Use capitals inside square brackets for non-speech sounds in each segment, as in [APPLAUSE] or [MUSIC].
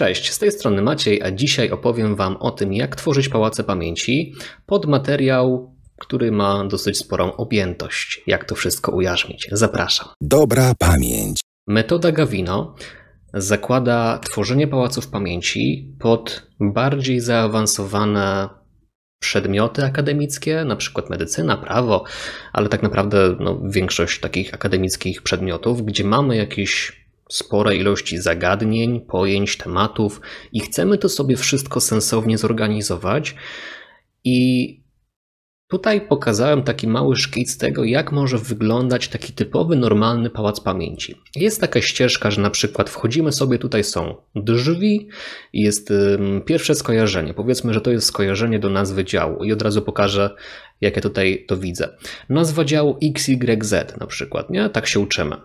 Cześć, z tej strony Maciej, a dzisiaj opowiem Wam o tym, jak tworzyć pałace pamięci pod materiał, który ma dosyć sporą objętość. Jak to wszystko ujarzmić? Zapraszam. Dobra pamięć. Metoda Gavino zakłada tworzenie pałaców pamięci pod bardziej zaawansowane przedmioty akademickie, na przykład medycyna, prawo, ale tak naprawdę no, większość takich akademickich przedmiotów, gdzie mamy jakiś spore ilości zagadnień, pojęć, tematów i chcemy to sobie wszystko sensownie zorganizować. I tutaj pokazałem taki mały szkic tego, jak może wyglądać taki typowy, normalny pałac pamięci. Jest taka ścieżka, że na przykład wchodzimy sobie, tutaj są drzwi, jest pierwsze skojarzenie. Powiedzmy, że to jest skojarzenie do nazwy działu i od razu pokażę, jak ja tutaj to widzę. Nazwa działu XYZ na przykład, nie? Tak się uczymy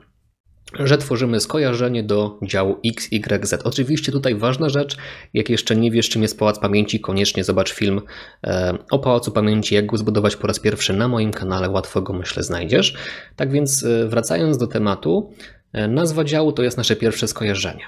że tworzymy skojarzenie do działu XYZ. Oczywiście tutaj ważna rzecz, jak jeszcze nie wiesz czym jest Pałac Pamięci, koniecznie zobacz film e, o Pałacu Pamięci, jak go zbudować po raz pierwszy na moim kanale, łatwo go myślę znajdziesz. Tak więc e, wracając do tematu, e, nazwa działu to jest nasze pierwsze skojarzenie.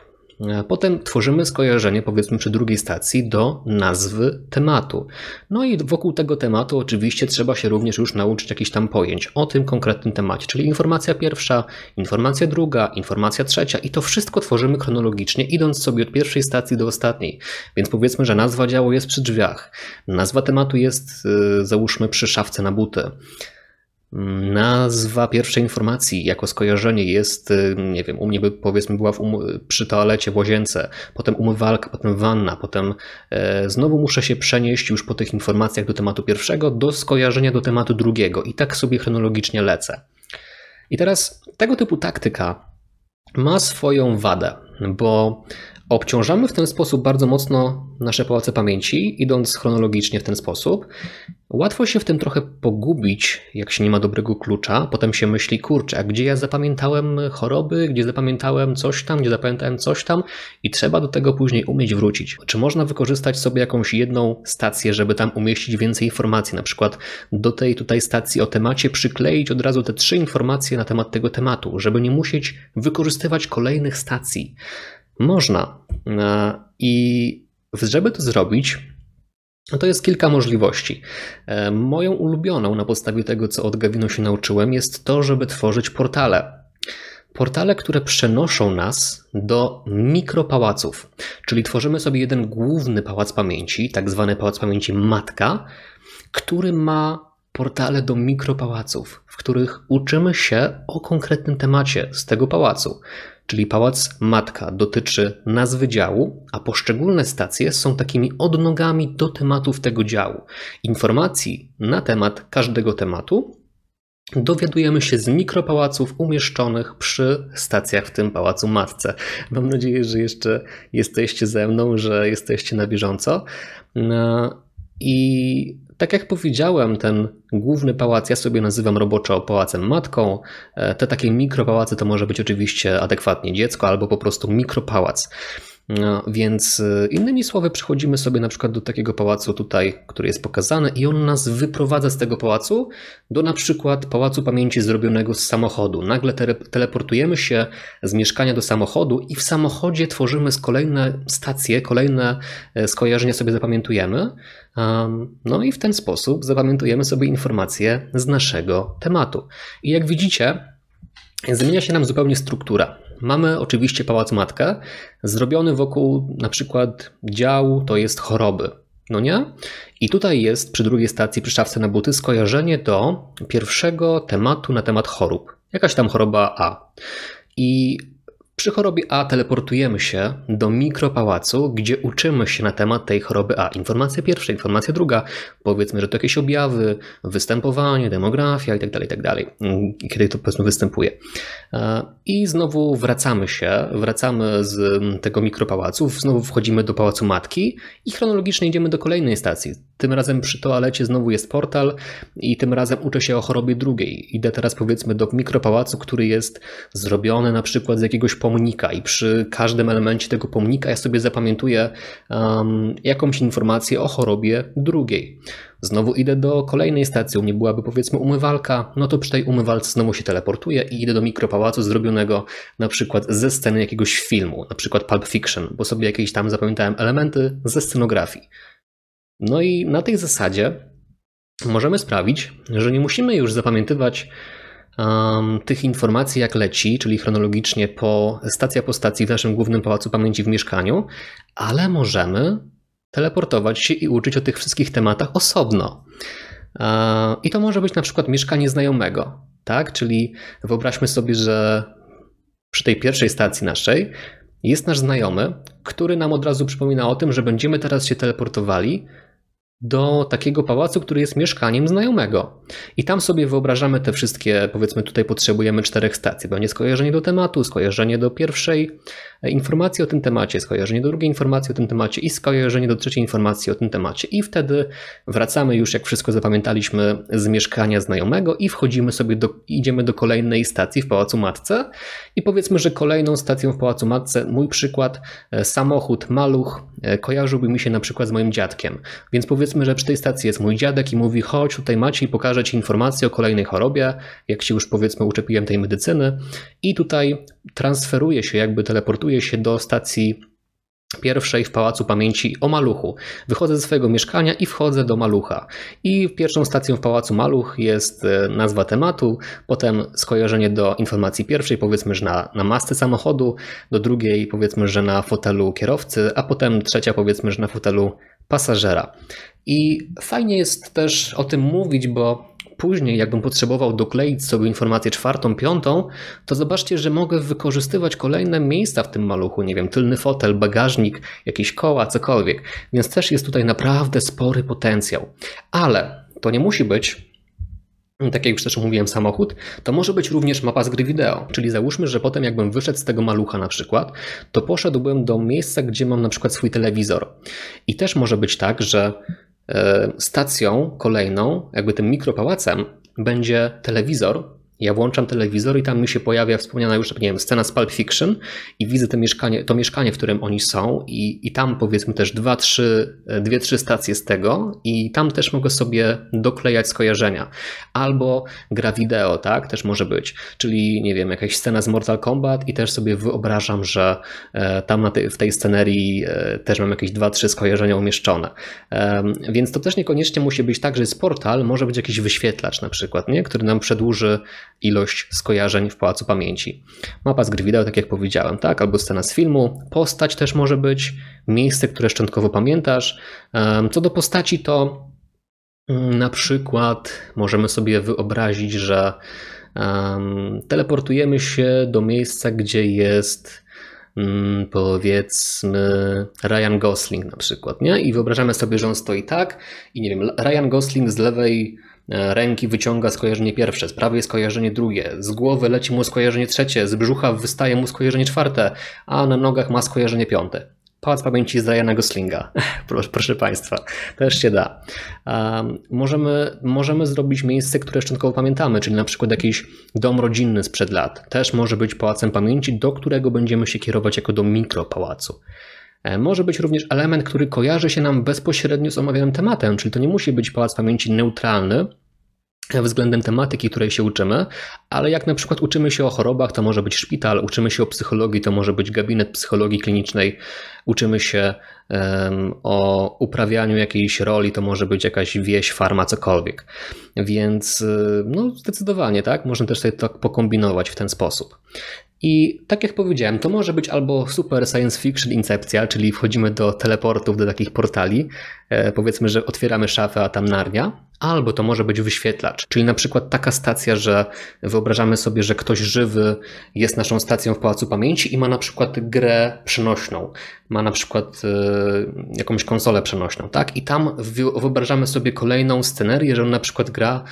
Potem tworzymy skojarzenie, powiedzmy przy drugiej stacji, do nazwy tematu. No i wokół tego tematu oczywiście trzeba się również już nauczyć jakichś tam pojęć o tym konkretnym temacie, czyli informacja pierwsza, informacja druga, informacja trzecia i to wszystko tworzymy chronologicznie, idąc sobie od pierwszej stacji do ostatniej. Więc powiedzmy, że nazwa działu jest przy drzwiach, nazwa tematu jest, y, załóżmy, przy szafce na buty. Nazwa pierwszej informacji jako skojarzenie jest, y, nie wiem, u mnie by powiedzmy była um- przy toalecie, w łazience, potem umywalka, potem wanna, potem e, znowu muszę się przenieść już po tych informacjach do tematu pierwszego, do skojarzenia do tematu drugiego i tak sobie chronologicznie lecę. I teraz tego typu taktyka ma swoją wadę, bo Obciążamy w ten sposób bardzo mocno nasze pałace pamięci, idąc chronologicznie w ten sposób. Łatwo się w tym trochę pogubić, jak się nie ma dobrego klucza. Potem się myśli, kurczę, a gdzie ja zapamiętałem choroby, gdzie zapamiętałem coś tam, gdzie zapamiętałem coś tam i trzeba do tego później umieć wrócić. Czy można wykorzystać sobie jakąś jedną stację, żeby tam umieścić więcej informacji? Na przykład do tej tutaj stacji o temacie przykleić od razu te trzy informacje na temat tego tematu, żeby nie musieć wykorzystywać kolejnych stacji. Można. E, I żeby to zrobić, to jest kilka możliwości. E, moją ulubioną na podstawie tego, co od Gavino się nauczyłem, jest to, żeby tworzyć portale. Portale, które przenoszą nas do mikropałaców, czyli tworzymy sobie jeden główny pałac pamięci, tak zwany pałac pamięci matka, który ma portale do mikropałaców, w których uczymy się o konkretnym temacie z tego pałacu czyli pałac matka, dotyczy nazwy działu, a poszczególne stacje są takimi odnogami do tematów tego działu. Informacji na temat każdego tematu dowiadujemy się z mikropałaców umieszczonych przy stacjach w tym pałacu matce. Mam nadzieję, że jeszcze jesteście ze mną, że jesteście na bieżąco. No I tak jak powiedziałem, ten główny pałac ja sobie nazywam roboczo pałacem matką. E, te takie mikropałace to może być oczywiście adekwatnie dziecko albo po prostu mikropałac. No, więc y, innymi słowy, przechodzimy sobie na przykład do takiego pałacu tutaj, który jest pokazany, i on nas wyprowadza z tego pałacu do na przykład pałacu pamięci zrobionego z samochodu. Nagle teleportujemy się z mieszkania do samochodu i w samochodzie tworzymy kolejne stacje, kolejne e, skojarzenia sobie zapamiętujemy. Um, no i w ten sposób zapamiętujemy sobie informacje z naszego tematu. I jak widzicie, zmienia się nam zupełnie struktura. Mamy oczywiście pałac matkę, zrobiony wokół na przykład dział, to jest choroby, no nie? I tutaj jest przy drugiej stacji, przy szafce na buty, skojarzenie do pierwszego tematu na temat chorób. Jakaś tam choroba A. I przy chorobie A teleportujemy się do mikropałacu, gdzie uczymy się na temat tej choroby A. Informacja pierwsza, informacja druga, powiedzmy, że to jakieś objawy, występowanie, demografia itd., tak itd., tak kiedy to powiedzmy występuje. E, I znowu wracamy się, wracamy z tego mikropałacu, znowu wchodzimy do pałacu matki i chronologicznie idziemy do kolejnej stacji. Tym razem przy toalecie znowu jest portal i tym razem uczę się o chorobie drugiej. Idę teraz powiedzmy do mikropałacu, który jest zrobiony na przykład z jakiegoś pomnika i przy każdym elemencie tego pomnika ja sobie zapamiętuję um, jakąś informację o chorobie drugiej. Znowu idę do kolejnej stacji, u mnie byłaby powiedzmy umywalka, no to przy tej umywalce znowu się teleportuję i idę do mikropałacu zrobionego na przykład ze sceny jakiegoś filmu, na przykład Pulp Fiction, bo sobie jakieś tam zapamiętałem elementy ze scenografii. No i na tej zasadzie możemy sprawić, że nie musimy już zapamiętywać um, tych informacji jak leci, czyli chronologicznie po stacja po stacji w naszym głównym pałacu pamięci w mieszkaniu, ale możemy teleportować się i uczyć o tych wszystkich tematach osobno. E, I to może być na przykład mieszkanie znajomego, tak? Czyli wyobraźmy sobie, że przy tej pierwszej stacji naszej jest nasz znajomy, który nam od razu przypomina o tym, że będziemy teraz się teleportowali do takiego pałacu, który jest mieszkaniem znajomego. I tam sobie wyobrażamy te wszystkie, powiedzmy tutaj potrzebujemy czterech stacji. Będzie skojarzenie do tematu, skojarzenie do pierwszej e, informacji o tym temacie, skojarzenie do drugiej informacji o tym temacie i skojarzenie do trzeciej informacji o tym temacie. I wtedy wracamy już, jak wszystko zapamiętaliśmy, z mieszkania znajomego i wchodzimy sobie do, idziemy do kolejnej stacji w Pałacu Matce. I powiedzmy, że kolejną stacją w Pałacu Matce, mój przykład, e, samochód, maluch, e, kojarzyłby mi się na przykład z moim dziadkiem. Więc powiedzmy, powiedzmy, że przy tej stacji jest mój dziadek i mówi, chodź tutaj macie i pokażę ci informację o kolejnej chorobie, jak się już powiedzmy uczepiłem tej medycyny i tutaj transferuje się, jakby teleportuje się do stacji pierwszej w Pałacu Pamięci o Maluchu. Wychodzę ze swojego mieszkania i wchodzę do Malucha. I pierwszą stacją w Pałacu Maluch jest e, nazwa tematu, potem skojarzenie do informacji pierwszej, powiedzmy, że na, na masce samochodu, do drugiej powiedzmy, że na fotelu kierowcy, a potem trzecia powiedzmy, że na fotelu pasażera. I fajnie jest też o tym mówić, bo później, jakbym potrzebował dokleić sobie informację czwartą, piątą, to zobaczcie, że mogę wykorzystywać kolejne miejsca w tym maluchu, nie wiem, tylny fotel, bagażnik, jakieś koła, cokolwiek. Więc też jest tutaj naprawdę spory potencjał. Ale to nie musi być tak jak już też mówiłem, samochód, to może być również mapa z gry wideo. Czyli załóżmy, że potem jakbym wyszedł z tego malucha na przykład, to poszedłbym do miejsca, gdzie mam na przykład swój telewizor. I też może być tak, że E, stacją kolejną, jakby tym mikropałacem, będzie telewizor, ja włączam telewizor i tam mi się pojawia wspomniana już, nie wiem, scena z Pulp Fiction i widzę to mieszkanie, to mieszkanie w którym oni są i, i tam powiedzmy też dwa, trzy, dwie, trzy stacje z tego i tam też mogę sobie doklejać skojarzenia. Albo gra wideo, tak, też może być, czyli nie wiem, jakaś scena z Mortal Kombat i też sobie wyobrażam, że e, tam tej, w tej scenerii e, też mam jakieś dwa, trzy skojarzenia umieszczone. Więc to też niekoniecznie musi być tak, że jest portal, może być jakiś wyświetlacz na przykład, nie? który nam przedłuży ilość skojarzeń w Pałacu Pamięci. Mapa z gry wideo, tak jak powiedziałem, tak? Albo scena z filmu, postać też może być, miejsce, które szczątkowo pamiętasz. Co do postaci, to mm, na przykład możemy sobie wyobrazić, że teleportujemy się do miejsca, gdzie jest mm, powiedzmy Ryan Gosling na przykład, nie? I wyobrażamy sobie, że on stoi tak i nie wiem, Ryan Gosling z lewej E, ręki wyciąga skojarzenie pierwsze, z prawej skojarzenie drugie, z głowy leci mu skojarzenie trzecie, z brzucha wystaje mu skojarzenie czwarte, a na nogach ma skojarzenie piąte. Pałac Pamięci z Diana Goslinga. [LAUGHS] Proszę, proszę, Państwa, też się da. Um, możemy, możemy zrobić miejsce, które szczątkowo pamiętamy, czyli na przykład jakiś dom rodzinny sprzed lat. Też może być Pałacem Pamięci, do którego będziemy się kierować jako do mikropałacu. E, może być również element, który kojarzy się nam bezpośrednio z omawianym tematem, czyli to nie musi być pałac pamięci neutralny, e, względem tematyki, której się uczymy, ale jak na przykład uczymy się o chorobach, to może być szpital, uczymy się o psychologii, to może być gabinet psychologii klinicznej, uczymy się um, o uprawianiu jakiejś roli, to może być jakaś wieś, farma, cokolwiek. Więc y, no, zdecydowanie, tak, można też sobie tak pokombinować w ten sposób. I tak jak powiedziałem, to może być albo super science fiction incepcja, czyli wchodzimy do teleportów, do takich portali, e, powiedzmy, że otwieramy szafę, a tam narnia, albo to może być wyświetlacz, czyli na przykład taka stacja, że wyobrażamy sobie, że ktoś żywy jest naszą stacją w Pałacu Pamięci i ma na przykład grę przenośną, ma na przykład e, jakąś konsolę przenośną, tak? I tam wyobrażamy sobie kolejną scenerię, że on na przykład gra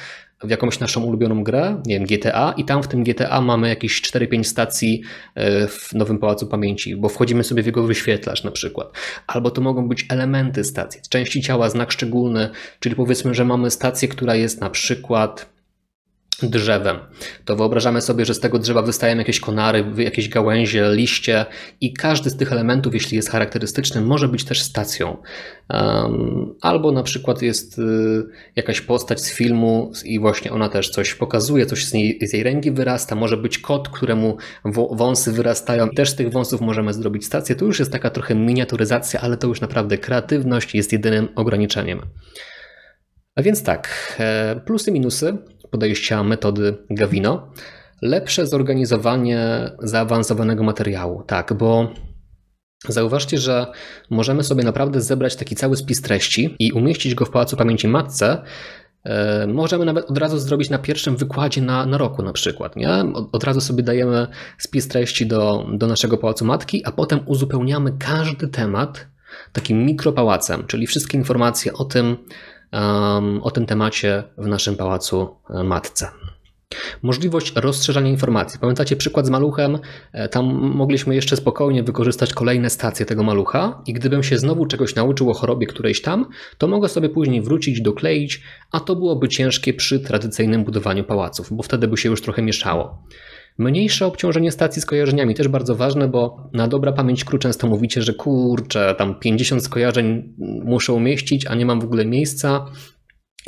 w jakąś naszą ulubioną grę, nie wiem, GTA, i tam w tym GTA mamy jakieś 4-5 stacji e, w Nowym Pałacu Pamięci, bo wchodzimy sobie w jego wyświetlacz na przykład. Albo to mogą być elementy stacji, części ciała, znak szczególny, czyli powiedzmy, że mamy stację, która jest na przykład drzewem, to wyobrażamy sobie, że z tego drzewa wystają jakieś konary, jakieś gałęzie, liście i każdy z tych elementów, jeśli jest charakterystyczny, może być też stacją. Albo na przykład jest y, jakaś postać z filmu i właśnie ona też coś pokazuje, coś z, niej, z jej ręki wyrasta, może być kot, któremu wąsy wyrastają. Też z tych wąsów możemy zrobić stację. To już jest taka trochę miniaturyzacja, ale to już naprawdę kreatywność jest jedynym ograniczeniem. A więc tak, e, plusy, minusy podejścia metody Gavino, lepsze zorganizowanie zaawansowanego materiału. Tak, bo Zauważcie, że możemy sobie naprawdę zebrać taki cały spis treści i umieścić go w Pałacu Pamięci Matce. E, możemy nawet od razu zrobić na pierwszym wykładzie na, na roku, na przykład. Nie? Od, od razu sobie dajemy spis treści do, do naszego Pałacu Matki, a potem uzupełniamy każdy temat takim mikropałacem, czyli wszystkie informacje o tym, o tym temacie w naszym pałacu e, matce. Możliwość rozszerzania informacji. Pamiętacie przykład z maluchem? E, tam mogliśmy jeszcze spokojnie wykorzystać kolejne stacje tego malucha, i gdybym się znowu czegoś nauczył o chorobie którejś tam, to mogę sobie później wrócić, dokleić, a to byłoby ciężkie przy tradycyjnym budowaniu pałaców, bo wtedy by się już trochę mieszało. Mniejsze obciążenie stacji skojarzeniami też bardzo ważne, bo na dobra pamięć kru często mówicie, że kurczę, tam 50 skojarzeń muszę umieścić, a nie mam w ogóle miejsca,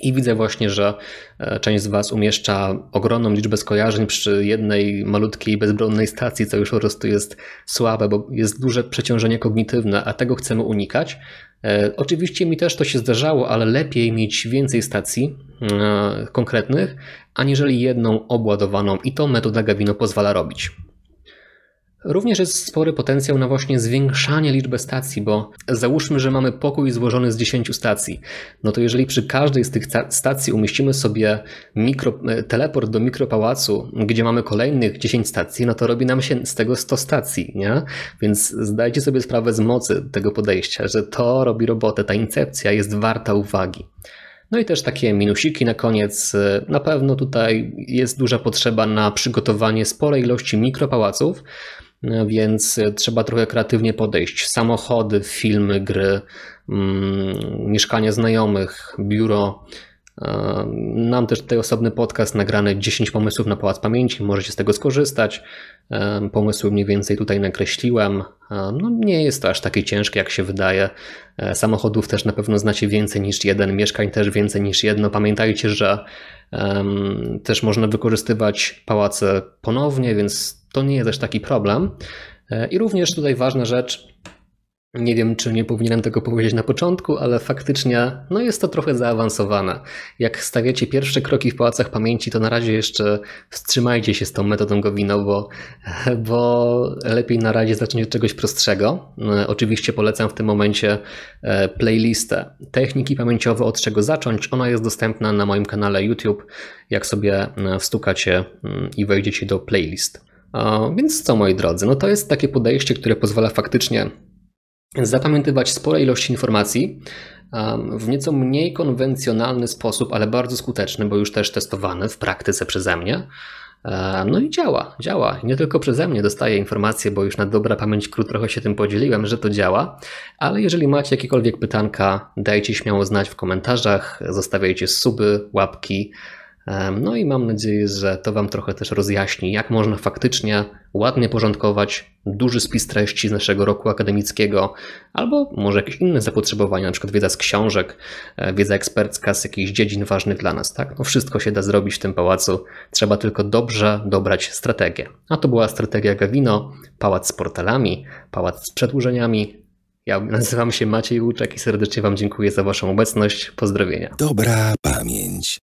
i widzę właśnie, że e, część z Was umieszcza ogromną liczbę skojarzeń przy jednej malutkiej, bezbronnej stacji, co już po prostu jest słabe, bo jest duże przeciążenie kognitywne, a tego chcemy unikać. E, oczywiście mi też to się zdarzało, ale lepiej mieć więcej stacji e, konkretnych, aniżeli jedną obładowaną, i to metoda Gavino pozwala robić. Również jest spory potencjał na właśnie zwiększanie liczby stacji, bo załóżmy, że mamy pokój złożony z 10 stacji. No to jeżeli przy każdej z tych stacji umieścimy sobie mikro, e, teleport do mikropałacu, gdzie mamy kolejnych 10 stacji, no to robi nam się z tego 100 stacji, nie? Więc zdajcie sobie sprawę z mocy tego podejścia, że to robi robotę, ta incepcja jest warta uwagi. No i też takie minusiki na koniec. E, na pewno tutaj jest duża potrzeba na przygotowanie sporej ilości mikropałaców, E, więc e, trzeba trochę kreatywnie podejść. Samochody, filmy, gry, mm, mieszkania znajomych, biuro, Mam też tutaj osobny podcast nagrany 10 pomysłów na Pałac Pamięci, możecie z tego skorzystać. Pomysły mniej więcej tutaj nakreśliłem. No, nie jest to aż takie ciężkie, jak się wydaje. E, samochodów też na pewno znacie więcej niż jeden, mieszkań też więcej niż jedno. Pamiętajcie, że um, też można wykorzystywać pałace ponownie, więc to nie jest aż taki problem. E, I również tutaj ważna rzecz, nie wiem, czy nie powinienem tego powiedzieć na początku, ale faktycznie no jest to trochę zaawansowane. Jak stawiacie pierwsze kroki w pałacach pamięci, to na razie jeszcze wstrzymajcie się z tą metodą Gowino, bo, bo lepiej na razie zacząć od czegoś prostszego. No, oczywiście polecam w tym momencie e, playlistę Techniki pamięciowe od czego zacząć. Ona jest dostępna na moim kanale YouTube, jak sobie e, wstukacie mm, i wejdziecie do playlist. Więc co moi drodzy, no to jest takie podejście, które pozwala faktycznie zapamiętywać spore ilości informacji w nieco mniej konwencjonalny sposób, ale bardzo skuteczny, bo już też testowany w praktyce przeze mnie. E, no i działa, działa. Nie tylko przeze mnie dostaję informacje, bo już na dobra pamięć krótko trochę się tym podzieliłem, że to działa. Ale jeżeli macie jakiekolwiek pytanka, dajcie śmiało znać w komentarzach, zostawiajcie suby, łapki. No i mam nadzieję, że to Wam trochę też rozjaśni, jak można faktycznie ładnie porządkować duży spis treści z naszego roku akademickiego, albo może jakieś inne zapotrzebowania, na przykład wiedza z książek, e, wiedza ekspercka z jakichś dziedzin ważnych dla nas. Tak? No wszystko się da zrobić w tym pałacu, trzeba tylko dobrze dobrać strategię. A to była strategia Gawino, pałac z portalami, pałac z przedłużeniami, ja nazywam się Maciej Łuczek i serdecznie Wam dziękuję za Waszą obecność. Pozdrowienia. Dobra pamięć.